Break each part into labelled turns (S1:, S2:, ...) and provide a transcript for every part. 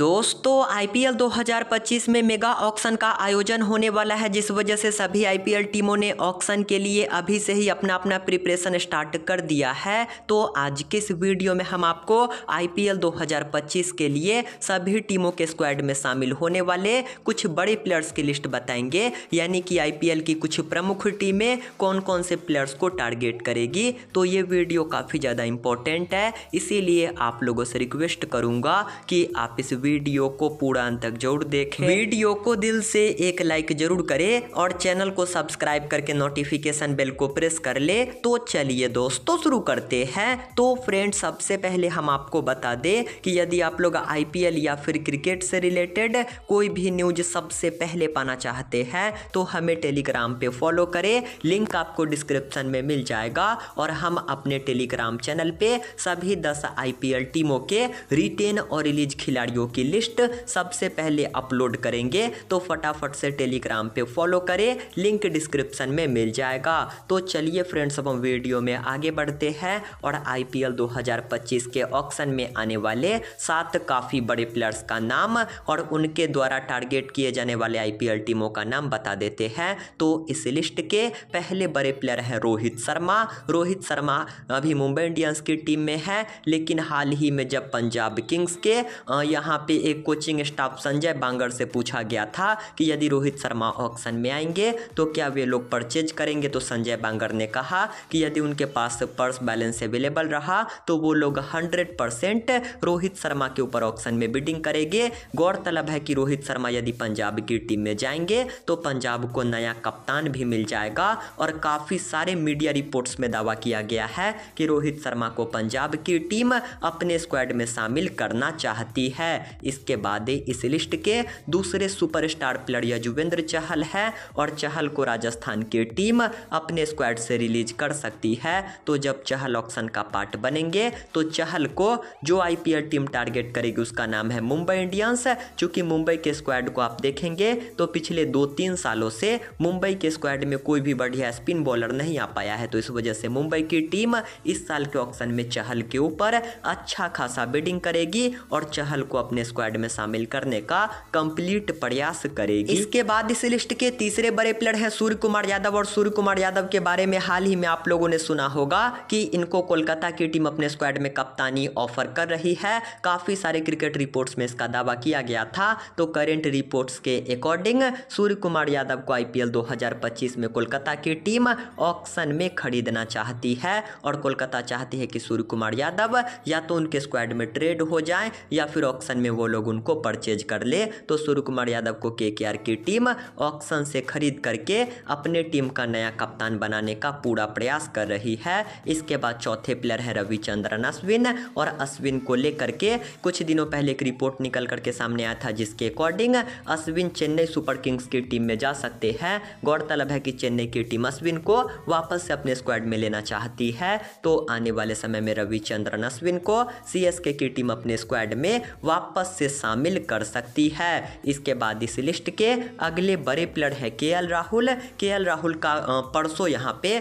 S1: दोस्तों आईपीएल 2025 में mega auction का आयोजन होने वाला है जिस वजह से सभी आईपीएल टीमों ने ऑक्शन के लिए अभी से ही अपना अपना प्रिपरेशन स्टार्ट कर दिया है तो आज के इस वीडियो में हम आपको आईपीएल 2025 के लिए सभी टीमों के स्क्वाड में शामिल होने वाले कुछ बड़े प्लेयर्स की लिस्ट बताएंगे यानी कि आई की कुछ प्रमुख टीमें कौन कौन से प्लेयर्स को टारगेट करेगी तो ये वीडियो काफ़ी ज़्यादा इंपॉर्टेंट है इसीलिए आप लोगों से रिक्वेस्ट करूँगा कि आप इस वीडियो को पूरा अंत तक जरूर देखें वीडियो को दिल से एक लाइक जरूर करें और चैनल को सब्सक्राइब करके नोटिफिकेशन बेल को प्रेस कर ले तो चलिए दोस्तों शुरू करते हैं तो फ्रेंड सबसे पहले हम आपको बता दे कि यदि आप लोग आई या फिर क्रिकेट से रिलेटेड कोई भी न्यूज सबसे पहले पाना चाहते हैं तो हमें टेलीग्राम पे फॉलो करें लिंक आपको डिस्क्रिप्शन में मिल जाएगा और हम अपने टेलीग्राम चैनल पे सभी दस आईपीएल टीमों के रिटेन और रिलीज खिलाड़ियों की की लिस्ट सबसे पहले अपलोड करेंगे तो फटाफट से टेलीग्राम पे फॉलो करें लिंक डिस्क्रिप्शन में मिल जाएगा तो चलिए फ्रेंड्स अब हम वीडियो में आगे बढ़ते हैं और आईपीएल 2025 के ऑक्शन में आने वाले सात काफ़ी बड़े प्लेयर्स का नाम और उनके द्वारा टारगेट किए जाने वाले आईपीएल टीमों का नाम बता देते हैं तो इस लिस्ट के पहले बड़े प्लेयर हैं रोहित शर्मा रोहित शर्मा अभी मुंबई इंडियंस की टीम में है लेकिन हाल ही में जब पंजाब किंग्स के यहाँ पे एक कोचिंग स्टाफ संजय बांगर से पूछा गया था कि यदि रोहित शर्मा ऑक्शन में आएंगे तो क्या वे लोग परचेज करेंगे तो संजय बांगर ने कहा कि यदि उनके पास पर्स बैलेंस अवेलेबल रहा तो वो लोग हंड्रेड परसेंट रोहित शर्मा के ऊपर ऑक्शन में बिडिंग करेंगे गौरतलब है कि रोहित शर्मा यदि पंजाब की टीम में जाएंगे तो पंजाब को नया कप्तान भी मिल जाएगा और काफ़ी सारे मीडिया रिपोर्ट्स में दावा किया गया है कि रोहित शर्मा को पंजाब की टीम अपने स्क्वाड में शामिल करना चाहती है इसके बाद इस लिस्ट के दूसरे सुपरस्टार प्लेयर यजुवेंद्र चहल है और चहल को राजस्थान की टीम अपने स्क्वाड से रिलीज कर सकती है तो जब चहल ऑक्शन का पार्ट बनेंगे तो चहल को जो आईपीएल टीम टारगेट करेगी उसका नाम है मुंबई इंडियंस चूंकि मुंबई के स्क्वाड को आप देखेंगे तो पिछले दो तीन सालों से मुंबई के स्क्वाड में कोई भी बढ़िया स्पिन बॉलर नहीं आ पाया है तो इस वजह से मुंबई की टीम इस साल के ऑक्शन में चहल के ऊपर अच्छा खासा बिडिंग करेगी और चहल को अपने अपने स्क्वाड में शामिल करने का कंप्लीट प्रयास करेगी इसके बाद इस लिस्ट के तीसरे बड़े प्लेयर हैं सूर्य कुमार यादव और सूर्य कुमार यादव के बारे में हाल ही में आप लोगों ने सुना होगा कि इनको कोलकाता की टीम अपने स्क्वाड में कप्तानी ऑफर कर रही है काफी सारे क्रिकेट रिपोर्ट्स में इसका दावा किया गया था तो करेंट रिपोर्ट्स के अकॉर्डिंग सूर्य कुमार यादव को आईपीएल 2025 में कोलकाता की टीम ऑक्शन में खरीदना चाहती है और कोलकाता चाहती है कि सूर्य कुमार यादव या तो उनके स्क्वाड में ट्रेड हो जाए या फिर ऑक्शन में में वो लोग उनको परचेज कर ले तो सूर्य कुमार यादव को के की टीम ऑक्शन से खरीद करके अपने टीम का नया कप्तान बनाने का पूरा प्रयास कर रही है इसके बाद चौथे प्लेयर है रविचंद्रन अश्विन और अश्विन को लेकर के कुछ दिनों पहले एक रिपोर्ट निकल करके सामने आया था जिसके according Ashwin Chennai super kings की टीम में जा सकते हैं गौरतलब है कि चेन्नई की टीम अश्विन को वापस से अपने स्क्वाड में लेना चाहती है तो आने वाले समय में रविचंद्रन अश्विन को सी की टीम अपने स्क्वाड में वापस वापस से शामिल कर सकती है इसके बाद इस लिस्ट के अगले बड़े प्लेयर हैं के राहुल के राहुल का परसों यहाँ पे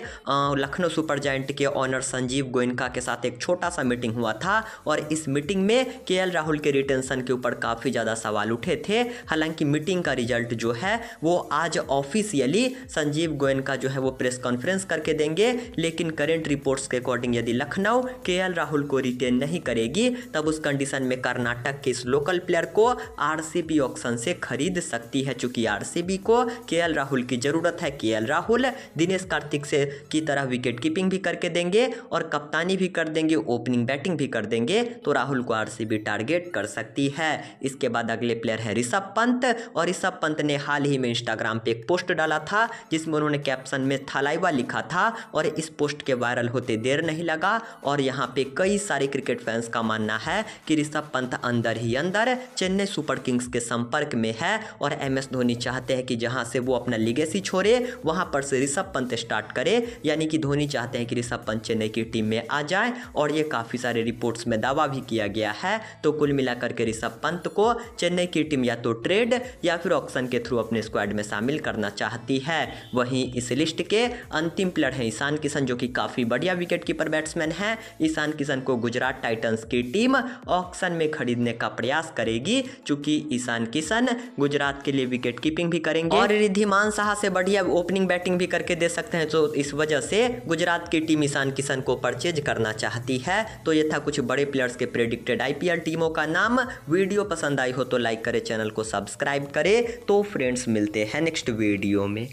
S1: लखनऊ सुपर जायंट के ऑनर संजीव गोयनका के साथ एक छोटा सा मीटिंग हुआ था और इस मीटिंग में के राहुल के रिटेंशन के ऊपर काफ़ी ज़्यादा सवाल उठे थे हालांकि मीटिंग का रिजल्ट जो है वो आज ऑफिशियली संजीव गोयनका जो है वो प्रेस कॉन्फ्रेंस करके देंगे लेकिन करेंट रिपोर्ट्स के अकॉर्डिंग यदि लखनऊ के राहुल को रिटेन नहीं करेगी तब उस कंडीशन में कर्नाटक के इस लोकल प्लेयर को आरसीबी ऑक्शन से खरीद सकती है चूंकि आरसीबी को केएल राहुल की ज़रूरत है केएल राहुल दिनेश कार्तिक से की तरह विकेट कीपिंग भी करके देंगे और कप्तानी भी कर देंगे ओपनिंग बैटिंग भी कर देंगे तो राहुल को आर टारगेट कर सकती है इसके बाद अगले प्लेयर है ऋषभ पंत और ऋषभ पंत ने हाल ही में इंस्टाग्राम पर एक पोस्ट डाला था जिसमें उन्होंने कैप्शन में थलाइवा लिखा था और इस पोस्ट के वायरल होते देर नहीं लगा और यहाँ पे कई सारे क्रिकेट फैंस का मानना है कि ऋषभ पंत अंदर ही अंदर चेन्नई सुपर किंग्स के संपर्क में है और एम एस धोनी चाहते हैं कि जहां से वो अपना लिगेसी छोड़े वहां पर से ऋषभ पंत स्टार्ट करे यानी कि धोनी चाहते हैं कि ऋषभ पंत चेन्नई की टीम में आ जाए और ये काफ़ी सारे रिपोर्ट्स में दावा भी किया गया है तो कुल मिलाकर के ऋषभ पंत को चेन्नई की टीम या तो ट्रेड या फिर ऑक्शन के थ्रू अपने स्क्वाड में शामिल करना चाहती है वहीं इस लिस्ट के अंतिम प्लेयर हैं ईशान किशन जो कि काफ़ी बढ़िया विकेट कीपर बैट्समैन है ईशान किशन को गुजरात टाइटन्स की टीम ऑक्शन में खरीदने का प्रयास प्रयास करेगी चूंकि ईशान किशन गुजरात के लिए विकेट कीपिंग भी करेंगे और रिद्धिमान शाह से बढ़िया ओपनिंग बैटिंग भी करके दे सकते हैं तो इस वजह से गुजरात की टीम ईशान किशन को परचेज करना चाहती है तो ये था कुछ बड़े प्लेयर्स के प्रेडिक्टेड आईपीएल टीमों का नाम वीडियो पसंद आई हो तो लाइक करें चैनल को सब्सक्राइब करें तो फ्रेंड्स मिलते हैं नेक्स्ट वीडियो में